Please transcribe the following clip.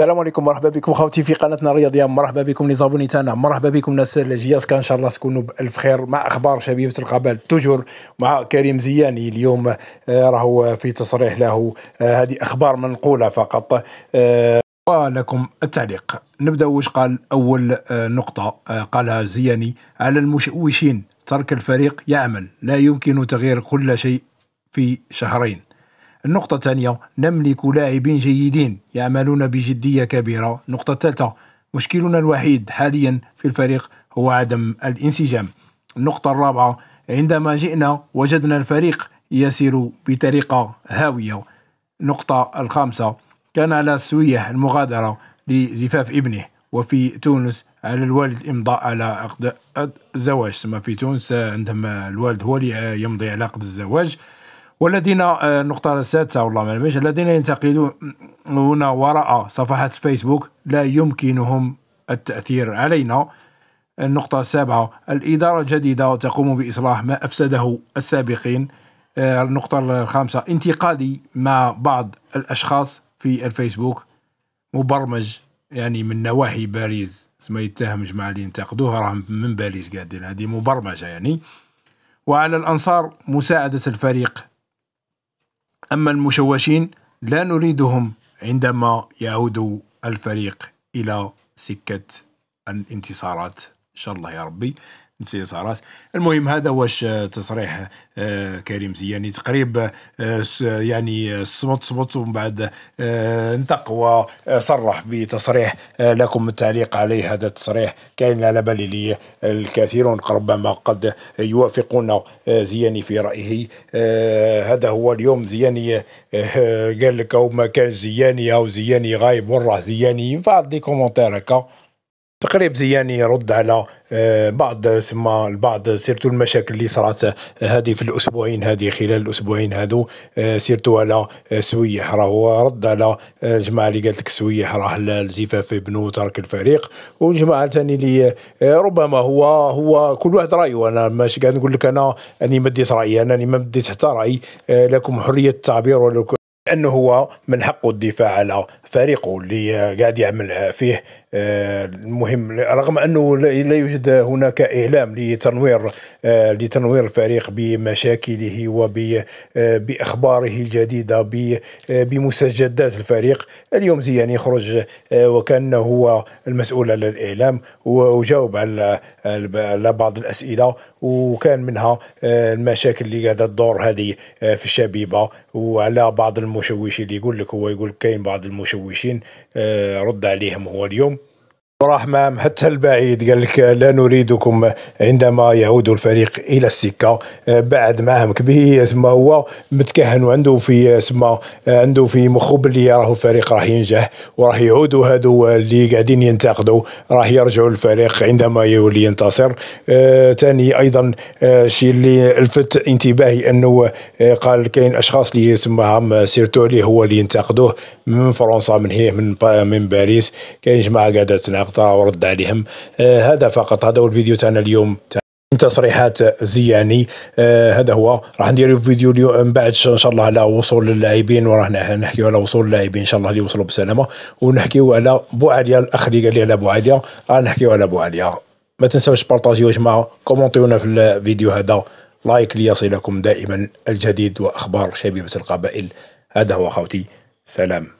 السلام عليكم مرحبا بكم خوتي في قناتنا الرياضيه مرحبا بكم لي زابوني تاعنا مرحبا بكم ناس الجياسكا ان شاء الله تكونوا بالف خير مع اخبار شبيبه القبائل توجور مع كريم زياني اليوم آه، راهو في تصريح له آه، هذه اخبار منقوله فقط آه، ولكم التعليق نبدا واش قال اول نقطه قالها زياني على المشوشين ترك الفريق يعمل لا يمكن تغيير كل شيء في شهرين النقطة الثانية نملك لاعبين جيدين يعملون بجدية كبيرة النقطة الثالثة مشكلنا الوحيد حاليا في الفريق هو عدم الانسجام النقطة الرابعة عندما جئنا وجدنا الفريق يسير بطريقة هاوية النقطة الخامسة كان على السويح المغادرة لزفاف ابنه وفي تونس على الوالد إمضاء على عقد الزواج سما في تونس عندهم الوالد هو اللي يمضي على عقد الزواج والذين آه، النقطة السادسة والله ما نبيش الذين ينتقدون هنا وراء صفحات الفيسبوك لا يمكنهم التأثير علينا النقطة السابعة الإدارة الجديدة تقوم بإصلاح ما أفسده السابقين آه، النقطة الخامسة انتقادي مع بعض الأشخاص في الفيسبوك مبرمج يعني من نواحي باريس ما يتهمش مع اللي ينتقدوه راهم من باريس قاعدين هذه مبرمجة يعني وعلى الأنصار مساعدة الفريق أما المشوشين لا نريدهم عندما يعود الفريق إلى سكة الانتصارات إن شاء الله يا ربي نسي المهم هذا واش آه، تصريح آه، كريم زياني تقريب آه، يعني صمت صمت ومن بعد انتق وصرح بتصريح لكم التعليق عليه هذا التصريح كاين على بالي لي الكثيرون ربما قد يوافقون زياني في رايه هذا هو اليوم زياني قال لك او ما كان زياني او زياني غايب وراه زياني بعض دي كومونتير هكا تقريب زيان يرد على آه، بعض سما البعض سيرتو المشاكل اللي صارت آه، هذه في الاسبوعين هذه خلال الاسبوعين هذو آه، سيرتو على سويح راه رد على الجماعه اللي قالت لك سويح راه الزفاف بنو ترك الفريق والجماعه الثاني اللي ربما هو هو كل واحد رايه انا ماشي قاعد نقول لك انا اني ما ديت رايي انا اني ما بديت حتى رايي لكم حريه التعبير ولكم انه هو من حقه الدفاع على فريقه اللي قاعد يعمل فيه المهم آه، رغم انه لا يوجد هناك اعلام لتنوير آه، لتنوير الفريق بمشاكله وباخباره آه، الجديده بمستجدات الفريق اليوم زيان يخرج وكانه هو المسؤول على الاعلام وجاوب على على بعض الاسئله وكان منها المشاكل اللي قاعده تدور هذه في الشبيبه وعلى بعض المشوشين اللي يقول لك هو يقول كاين بعض المشوشين رد عليهم هو اليوم رحمام حتى البعيد قال لك لا نريدكم عندما يعود الفريق الى السكه بعد مهم كبير اسمه هو متكهن وعنده في اسمه عنده في مخه باللي راهو الفريق راح ينجح وراح يعودوا هادو اللي قاعدين ينتقدوا راح يرجعوا الفريق عندما يولي ينتصر ثاني آه ايضا آه الشيء اللي الفت انتباهي انه آه قال كاين اشخاص اللي سماهم آه، سيرتو اللي هو اللي ينتقدوه من فرنسا من هي من, من باريس كاين جماعه قاعده تناقض المقطع ورد عليهم آه، هذا فقط هذا هو الفيديو تاعنا اليوم من تصريحات زياني آه هذا هو راح ندير فيديو اليوم من بعد ان شاء الله على وصول اللاعبين وراح نحكيو على وصول اللاعبين ان شاء الله اللي وصلوا بسلامه ونحكيو على بو عليا الاخ اللي قال لي على بو عليا راح نحكيو على بو عليا ما تنساوش بارطاجيو يا جماعه كومونتيونا في الفيديو هذا لايك ليصلكم دائما الجديد واخبار شبيبه القبائل هذا هو خوتي سلام